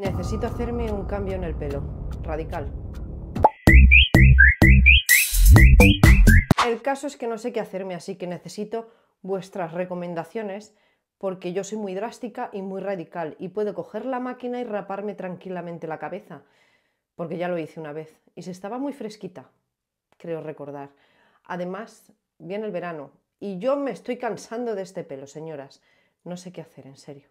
Necesito hacerme un cambio en el pelo, radical. El caso es que no sé qué hacerme, así que necesito vuestras recomendaciones porque yo soy muy drástica y muy radical y puedo coger la máquina y raparme tranquilamente la cabeza, porque ya lo hice una vez y se estaba muy fresquita, creo recordar. Además, viene el verano y yo me estoy cansando de este pelo, señoras. No sé qué hacer, en serio.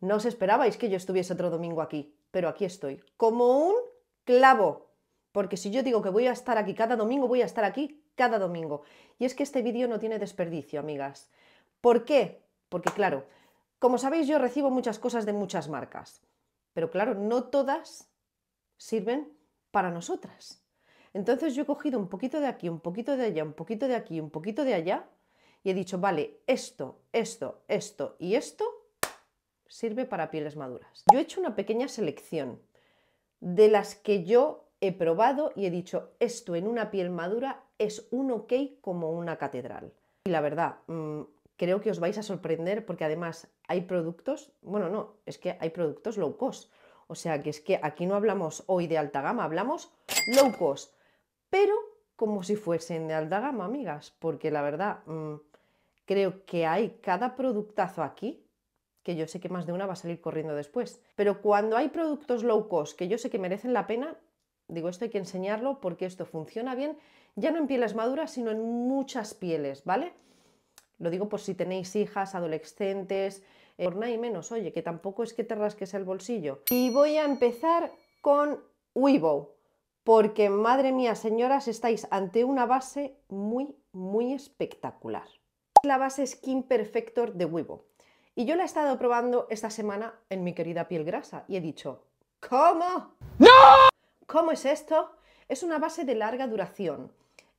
No os esperabais que yo estuviese otro domingo aquí, pero aquí estoy, como un clavo. Porque si yo digo que voy a estar aquí cada domingo, voy a estar aquí cada domingo. Y es que este vídeo no tiene desperdicio, amigas. ¿Por qué? Porque claro, como sabéis yo recibo muchas cosas de muchas marcas, pero claro, no todas sirven para nosotras. Entonces yo he cogido un poquito de aquí, un poquito de allá, un poquito de aquí, un poquito de allá, y he dicho, vale, esto, esto, esto y esto sirve para pieles maduras. Yo he hecho una pequeña selección de las que yo he probado y he dicho, esto en una piel madura es un ok como una catedral. Y la verdad, mm, creo que os vais a sorprender porque además hay productos, bueno, no, es que hay productos low cost. O sea que es que aquí no hablamos hoy de alta gama, hablamos low cost, pero como si fuesen de alta gama, amigas, porque la verdad mm, creo que hay cada productazo aquí que yo sé que más de una va a salir corriendo después. Pero cuando hay productos low cost que yo sé que merecen la pena, digo, esto hay que enseñarlo porque esto funciona bien, ya no en pieles maduras, sino en muchas pieles, ¿vale? Lo digo por si tenéis hijas, adolescentes, eh, por nada y menos, oye, que tampoco es que te rasques el bolsillo. Y voy a empezar con Weibo, porque madre mía, señoras, estáis ante una base muy, muy espectacular. La base Skin Perfector de Weibo. Y yo la he estado probando esta semana en mi querida piel grasa y he dicho, ¿cómo? ¡No! ¿Cómo es esto? Es una base de larga duración,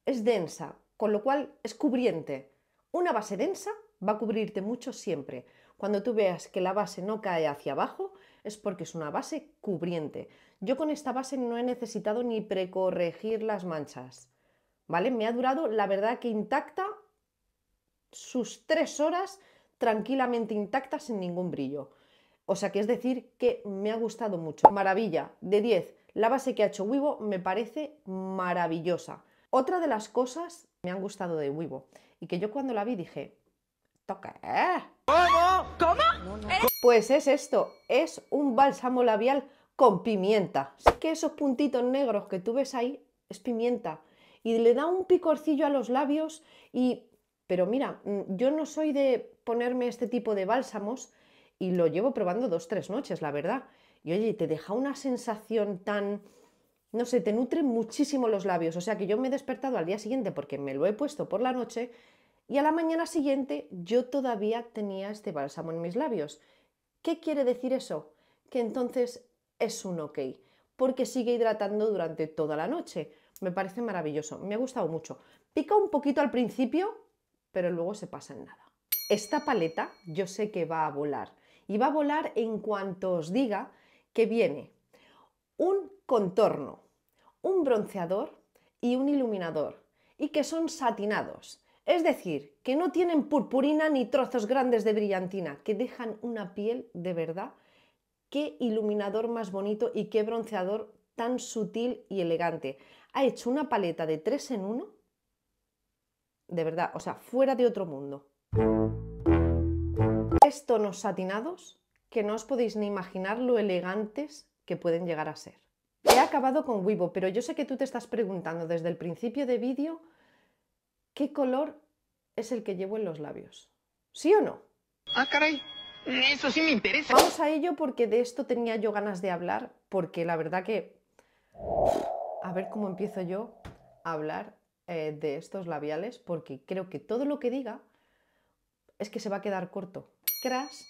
es densa, con lo cual es cubriente. Una base densa va a cubrirte mucho siempre. Cuando tú veas que la base no cae hacia abajo, es porque es una base cubriente. Yo con esta base no he necesitado ni precorregir las manchas. ¿Vale? Me ha durado, la verdad, que intacta sus tres horas tranquilamente intacta sin ningún brillo. O sea que es decir que me ha gustado mucho. Maravilla, de 10. La base que ha hecho Wibo me parece maravillosa. Otra de las cosas que me han gustado de Wibo y que yo cuando la vi dije, toca. ¿eh?". ¿Cómo? ¿Eh? Pues es esto, es un bálsamo labial con pimienta. Es que esos puntitos negros que tú ves ahí es pimienta y le da un picorcillo a los labios y pero mira, mm, yo no soy de ponerme este tipo de bálsamos y lo llevo probando dos, tres noches, la verdad. Y oye, te deja una sensación tan, no sé, te nutre muchísimo los labios. O sea que yo me he despertado al día siguiente porque me lo he puesto por la noche y a la mañana siguiente yo todavía tenía este bálsamo en mis labios. ¿Qué quiere decir eso? Que entonces es un ok, porque sigue hidratando durante toda la noche. Me parece maravilloso, me ha gustado mucho. Pica un poquito al principio, pero luego se pasa en nada. Esta paleta yo sé que va a volar y va a volar en cuanto os diga que viene un contorno, un bronceador y un iluminador y que son satinados. Es decir, que no tienen purpurina ni trozos grandes de brillantina, que dejan una piel de verdad. Qué iluminador más bonito y qué bronceador tan sutil y elegante. Ha hecho una paleta de tres en uno de verdad, o sea, fuera de otro mundo. Tres tonos satinados que no os podéis ni imaginar lo elegantes que pueden llegar a ser. He acabado con vivo, pero yo sé que tú te estás preguntando desde el principio de vídeo qué color es el que llevo en los labios. ¿Sí o no? Ah, caray. Eso sí me interesa. Vamos a ello porque de esto tenía yo ganas de hablar, porque la verdad que... A ver cómo empiezo yo a hablar eh, de estos labiales porque creo que todo lo que diga es que se va a quedar corto. Crash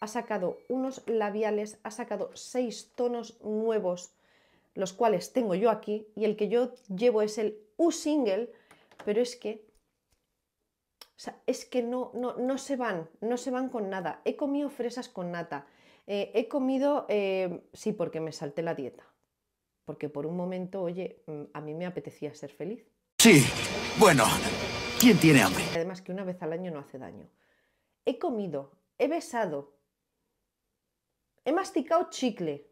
ha sacado unos labiales, ha sacado seis tonos nuevos, los cuales tengo yo aquí, y el que yo llevo es el U-Single, pero es que es que no, no, no, se van, no se van con nada. He comido fresas con nata. Eh, he comido, eh, sí, porque me salté la dieta. Porque por un momento, oye, mm, a mí me apetecía ser feliz. Sí, bueno, ¿quién tiene hambre? Además que una vez al año no hace daño. He comido, he besado, he masticado chicle,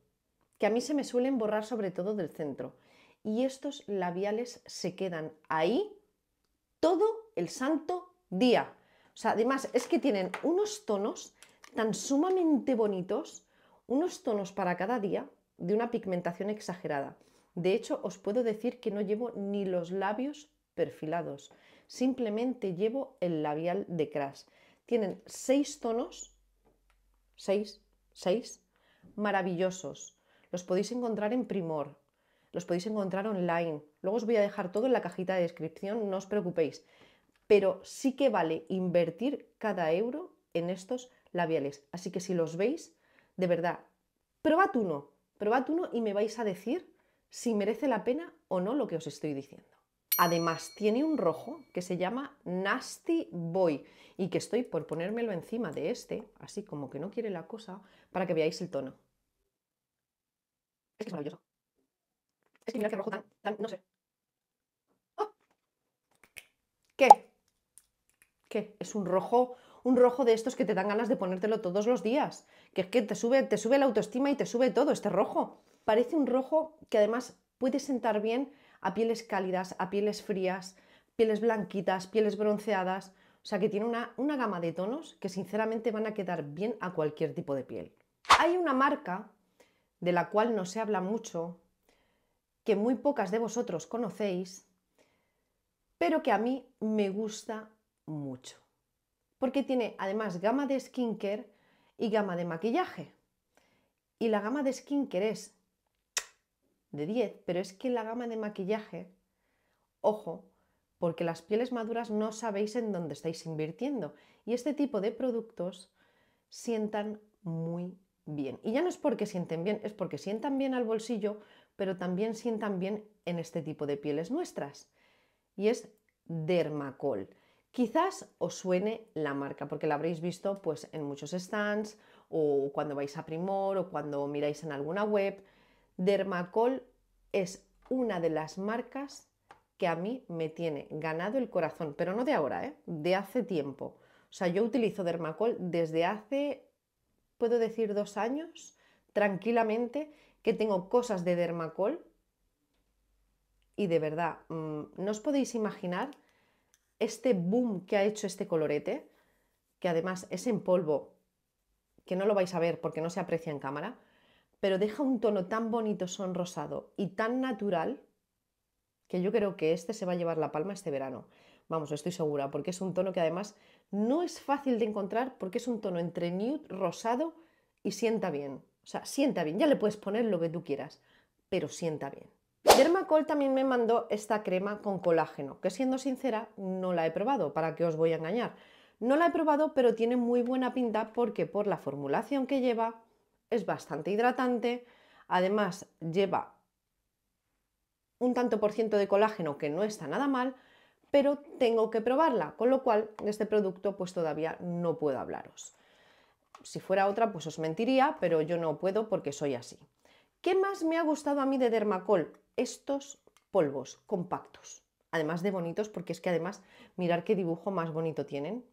que a mí se me suelen borrar sobre todo del centro. Y estos labiales se quedan ahí todo el santo día. O sea, además es que tienen unos tonos tan sumamente bonitos, unos tonos para cada día de una pigmentación exagerada. De hecho, os puedo decir que no llevo ni los labios perfilados, simplemente llevo el labial de Crash. Tienen seis tonos, seis, seis, maravillosos. Los podéis encontrar en Primor, los podéis encontrar online. Luego os voy a dejar todo en la cajita de descripción, no os preocupéis. Pero sí que vale invertir cada euro en estos labiales. Así que si los veis, de verdad, probad uno, probad uno y me vais a decir si merece la pena o no lo que os estoy diciendo. Además, tiene un rojo que se llama Nasty Boy y que estoy por ponérmelo encima de este, así como que no quiere la cosa, para que veáis el tono. Es que es maravilloso. Es que mira qué rojo tan, no sé. ¡Ah! ¿Qué? ¿Qué? Es un rojo, un rojo de estos que te dan ganas de ponértelo todos los días. Que es que te sube, te sube la autoestima y te sube todo este rojo. Parece un rojo que además puede sentar bien a pieles cálidas, a pieles frías, pieles blanquitas, pieles bronceadas. O sea que tiene una, una gama de tonos que sinceramente van a quedar bien a cualquier tipo de piel. Hay una marca de la cual no se habla mucho, que muy pocas de vosotros conocéis, pero que a mí me gusta mucho. Porque tiene además gama de skincare y gama de maquillaje. Y la gama de skincare es de 10, pero es que la gama de maquillaje, ojo, porque las pieles maduras no sabéis en dónde estáis invirtiendo. Y este tipo de productos sientan muy bien. Y ya no es porque sienten bien, es porque sientan bien al bolsillo, pero también sientan bien en este tipo de pieles nuestras. Y es Dermacol. Quizás os suene la marca, porque la habréis visto pues, en muchos stands, o cuando vais a Primor, o cuando miráis en alguna web. Dermacol es una de las marcas que a mí me tiene ganado el corazón, pero no de ahora, ¿eh? de hace tiempo. O sea, yo utilizo Dermacol desde hace, puedo decir, dos años, tranquilamente, que tengo cosas de Dermacol y de verdad, mm, no os podéis imaginar este boom que ha hecho este colorete, que además es en polvo, que no lo vais a ver porque no se aprecia en cámara, pero deja un tono tan bonito sonrosado y tan natural que yo creo que este se va a llevar la palma este verano. Vamos, estoy segura, porque es un tono que además no es fácil de encontrar porque es un tono entre nude, rosado y sienta bien. O sea, sienta bien, ya le puedes poner lo que tú quieras, pero sienta bien. Dermacol también me mandó esta crema con colágeno, que siendo sincera no la he probado, ¿para que os voy a engañar? No la he probado, pero tiene muy buena pinta porque por la formulación que lleva, es bastante hidratante, además lleva un tanto por ciento de colágeno que no está nada mal, pero tengo que probarla, con lo cual de este producto pues todavía no puedo hablaros. Si fuera otra pues os mentiría, pero yo no puedo porque soy así. ¿Qué más me ha gustado a mí de Dermacol? Estos polvos compactos, además de bonitos porque es que además mirar qué dibujo más bonito tienen,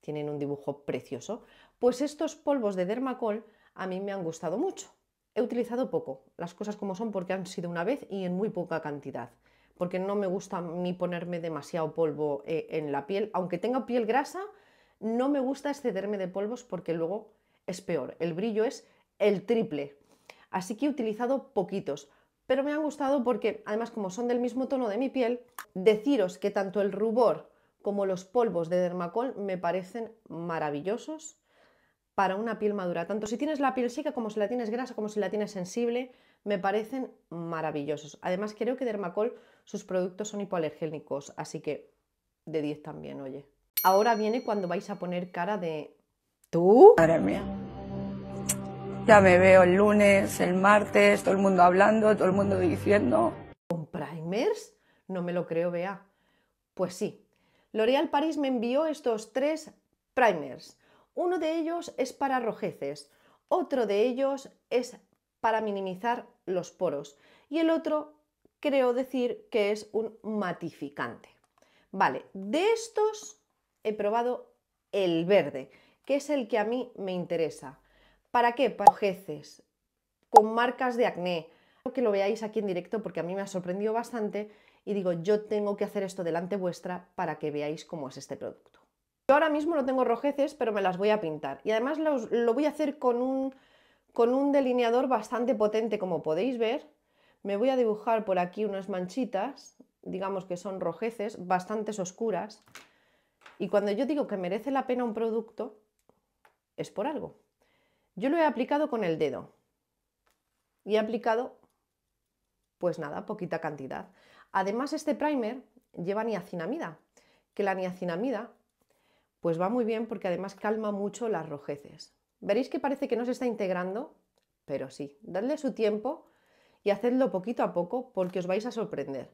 tienen un dibujo precioso. Pues estos polvos de Dermacol a mí me han gustado mucho. He utilizado poco, las cosas como son porque han sido una vez y en muy poca cantidad, porque no me gusta mí ponerme demasiado polvo eh, en la piel, aunque tenga piel grasa, no me gusta excederme de polvos porque luego es peor, el brillo es el triple. Así que he utilizado poquitos, pero me han gustado porque además como son del mismo tono de mi piel, deciros que tanto el rubor como los polvos de Dermacol me parecen maravillosos para una piel madura. Tanto si tienes la piel seca como si la tienes grasa, como si la tienes sensible, me parecen maravillosos. Además, creo que Dermacol, sus productos son hipoalergénicos, así que de 10 también, oye. Ahora viene cuando vais a poner cara de... ¿Tú? Madre mía. Ya me veo el lunes, el martes, todo el mundo hablando, todo el mundo diciendo... ¿Con primers? No me lo creo, vea. Pues sí. L'Oréal Paris me envió estos tres primers. Uno de ellos es para rojeces, otro de ellos es para minimizar los poros y el otro creo decir que es un matificante. Vale, de estos he probado el verde, que es el que a mí me interesa. ¿Para qué? Para rojeces, con marcas de acné. que lo veáis aquí en directo porque a mí me ha sorprendido bastante y digo, yo tengo que hacer esto delante vuestra para que veáis cómo es este producto. Yo ahora mismo no tengo rojeces, pero me las voy a pintar. Y además lo voy a hacer con un, con un delineador bastante potente, como podéis ver. Me voy a dibujar por aquí unas manchitas, digamos que son rojeces, bastante oscuras. Y cuando yo digo que merece la pena un producto, es por algo. Yo lo he aplicado con el dedo. Y he aplicado, pues nada, poquita cantidad. Además, este primer lleva niacinamida, que la niacinamida pues va muy bien porque además calma mucho las rojeces. Veréis que parece que no se está integrando, pero sí, dadle su tiempo y hacedlo poquito a poco porque os vais a sorprender.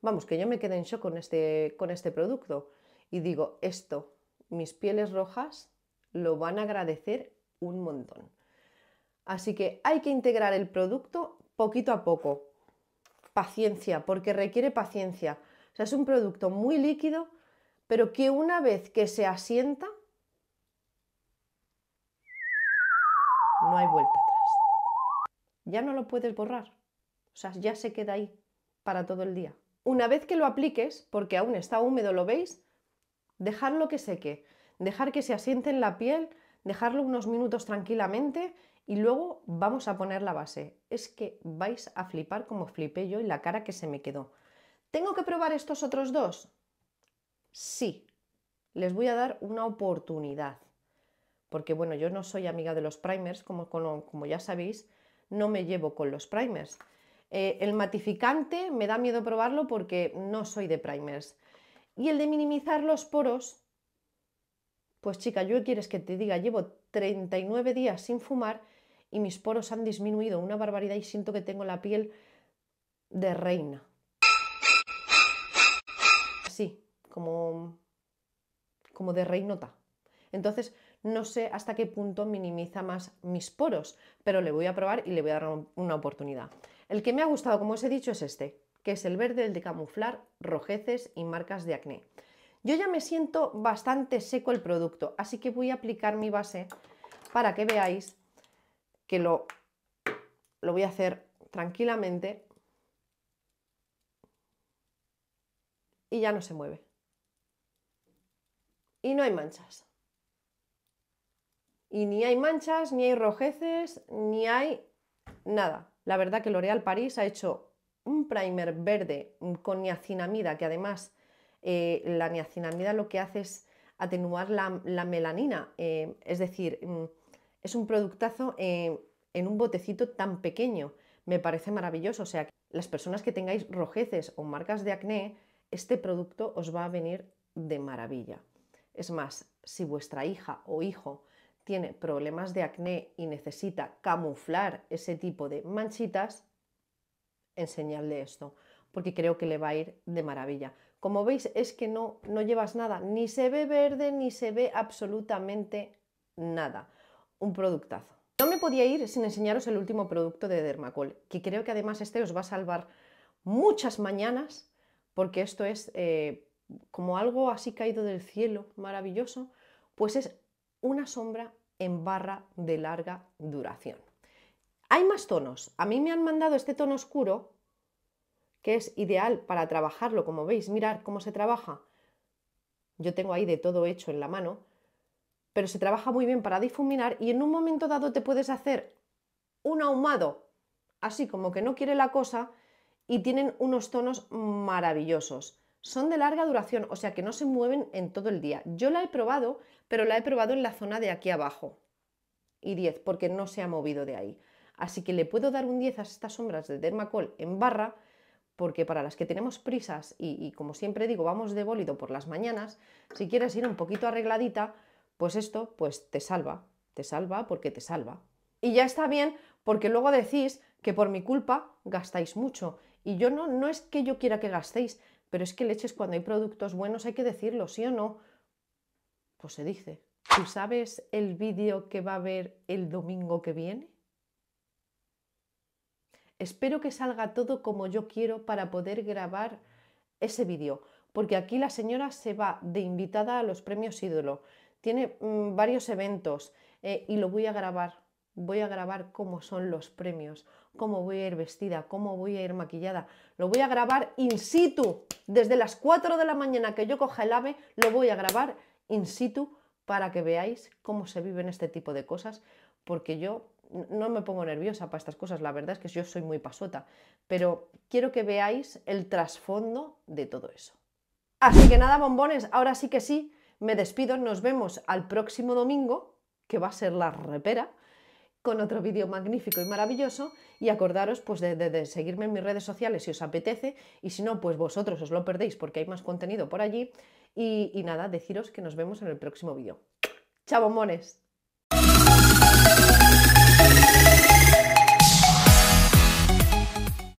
Vamos, que yo me quedé en shock con este, con este producto y digo, esto, mis pieles rojas lo van a agradecer un montón. Así que hay que integrar el producto poquito a poco. Paciencia, porque requiere paciencia. O sea, es un producto muy líquido pero que una vez que se asienta, no hay vuelta atrás. Ya no lo puedes borrar. O sea, ya se queda ahí para todo el día. Una vez que lo apliques, porque aún está húmedo, ¿lo veis? Dejarlo que seque, dejar que se asiente en la piel, dejarlo unos minutos tranquilamente y luego vamos a poner la base. Es que vais a flipar como flipé yo y la cara que se me quedó. ¿Tengo que probar estos otros dos? sí, les voy a dar una oportunidad. Porque bueno, yo no soy amiga de los primers, como, ya sabéis, no me llevo con los primers. Eh, el matificante me da miedo probarlo porque no soy de primers. Y el de minimizar los poros, pues chica, yo quieres que te diga, llevo 39 días sin fumar y mis poros han disminuido una barbaridad y siento que tengo la piel de reina. Sí, como, como de reinota. Entonces, no sé hasta qué punto minimiza más mis poros, pero le voy a probar y le voy a dar una oportunidad. El que me ha gustado, como os he dicho, es este, que es el verde, el de camuflar rojeces y marcas de acné. Yo ya me siento bastante seco el producto, así que voy a aplicar mi base para que veáis que lo, lo voy a hacer tranquilamente y ya no se mueve y no hay manchas. Y ni hay manchas, ni hay rojeces, ni hay nada. La verdad que L'Oréal París ha hecho un primer verde con niacinamida, que además eh, la niacinamida lo que hace es atenuar la, melanina. Eh, es decir, mm, es un productazo eh, en un botecito tan pequeño. Me parece maravilloso. O sea, las personas que tengáis rojeces o marcas de acné, este producto os va a venir de maravilla. Es más, si vuestra hija o hijo tiene problemas de acné y necesita camuflar ese tipo de manchitas, enseñadle esto, porque creo que le va a ir de maravilla. Como veis, es que no, no llevas nada, ni se ve verde, ni se ve absolutamente nada. Un productazo. No me podía ir sin enseñaros el último producto de Dermacol, que creo que además este os va a salvar muchas mañanas, porque esto es eh, como algo así caído del cielo, maravilloso, pues es una sombra en barra de larga duración. Hay más tonos. A mí me han mandado este tono oscuro, que es ideal para trabajarlo, como veis, mirar cómo se trabaja. Yo tengo ahí de todo hecho en la mano, pero se trabaja muy bien para difuminar y en un momento dado te puedes hacer un ahumado, así como que no quiere la cosa, y tienen unos tonos maravillosos son de larga duración, o sea que no se mueven en todo el día. Yo la he probado, pero la he probado en la zona de aquí abajo y 10, porque no se ha movido de ahí. Así que le puedo dar un 10 a estas sombras de Dermacol en barra, porque para las que tenemos prisas y, como siempre digo, vamos de bólido por las mañanas, si quieres ir un poquito arregladita, pues esto pues te salva, te salva porque te salva. Y ya está bien, porque luego decís que por mi culpa gastáis mucho. Y yo no, no es que yo quiera que gastéis, pero es que leches, cuando hay productos buenos hay que decirlo, ¿sí o no? Pues se dice. ¿Tú sabes el vídeo que va a haber el domingo que viene? Espero que salga todo como yo quiero para poder grabar ese vídeo, porque aquí la señora se va de invitada a los premios ídolo, tiene mm, varios eventos eh, y lo voy a grabar voy a grabar cómo son los premios, cómo voy a ir vestida, cómo voy a ir maquillada. Lo voy a grabar in situ. Desde las 4 de la mañana que yo coja el ave, lo voy a grabar in situ para que veáis cómo se viven este tipo de cosas, porque yo no me pongo nerviosa para estas cosas, la verdad es que yo soy muy pasota, pero quiero que veáis el trasfondo de todo eso. Así que nada, bombones, ahora sí que sí, me despido, nos vemos al próximo domingo, que va a ser la repera, con otro vídeo magnífico y maravilloso y acordaros pues de, seguirme en mis redes sociales si os apetece y si no pues vosotros os lo perdéis porque hay más contenido por allí y, nada, deciros que nos vemos en el próximo vídeo. ¡Chao